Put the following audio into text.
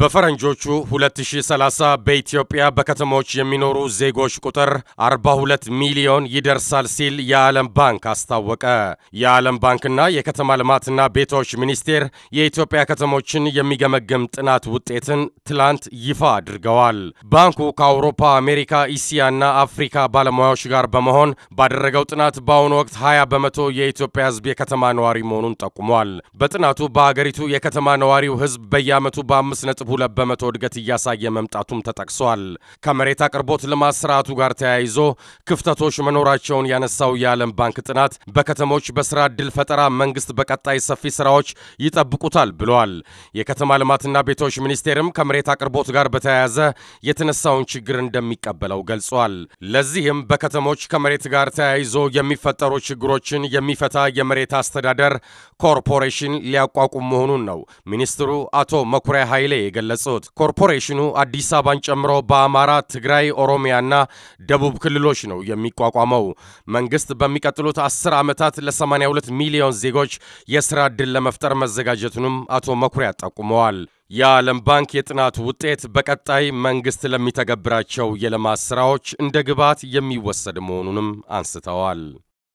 በፈረንጆቹ 2030 በኢትዮጵያ በከተሞች የሚኖሩ ዜጎች ቁጥር 42 ሚሊዮን ይደርሳል ሲል የዓለም ባንክ አስታወቀ። የዓለም ባንክና የከተማ ልማትና ቤቶች ሚኒስቴር የኢትዮጵያ ከተሞችን የሚገመግም ጥናት ውጤትን ትላንት ይፋ አድርገዋል። ባንኩ ከአውሮፓ፣ አሜሪካ፣ እስያና አፍሪካ ባለሙያዎች ጋር በመሆን ባደረገው ጥናት በአሁኑ ወቅት 20 በመቶ የኢትዮጵያ ሕዝብ የከተማ ነዋሪ መሆኑን ጠቁሟል። በጥናቱ በአገሪቱ የከተማ ነዋሪው ሕዝብ በየዓመቱ በአምስት ነጥብ ሁለት በመቶ እድገት እያሳየ መምጣቱም ተጠቅሷል። ከመሬት አቅርቦት ልማት ስርዓቱ ጋር ተያይዞ ክፍተቶች መኖራቸውን ያነሳው የዓለም ባንክ ጥናት በከተሞች በስራ ዕድል ፈጠራ መንግስት በቀጣይ ሰፊ ስራዎች ይጠብቁታል ብለዋል። የከተማ ልማትና ቤቶች ሚኒስቴርም ከመሬት አቅርቦት ጋር በተያያዘ የተነሳውን ችግር እንደሚቀበለው ገልጿል። ለዚህም በከተሞች ከመሬት ጋር ተያይዞ የሚፈጠሩ ችግሮችን የሚፈታ የመሬት አስተዳደር ኮርፖሬሽን ሊያቋቁም መሆኑን ነው ሚኒስትሩ አቶ መኩሪያ ኃይሌ የገለጹት። ኮርፖሬሽኑ አዲስ አበባን ጨምሮ በአማራ፣ ትግራይ፣ ኦሮሚያና ደቡብ ክልሎች ነው የሚቋቋመው። መንግስት በሚቀጥሉት አስር ዓመታት ለ82 ሚሊዮን ዜጎች የሥራ ዕድል ለመፍጠር መዘጋጀቱንም አቶ መኩሪያ ጠቁመዋል። የዓለም ባንክ የጥናቱ ውጤት በቀጣይ መንግስት ለሚተገብራቸው የልማት ሥራዎች እንደ ግብዓት የሚወሰድ መሆኑንም አንስተዋል።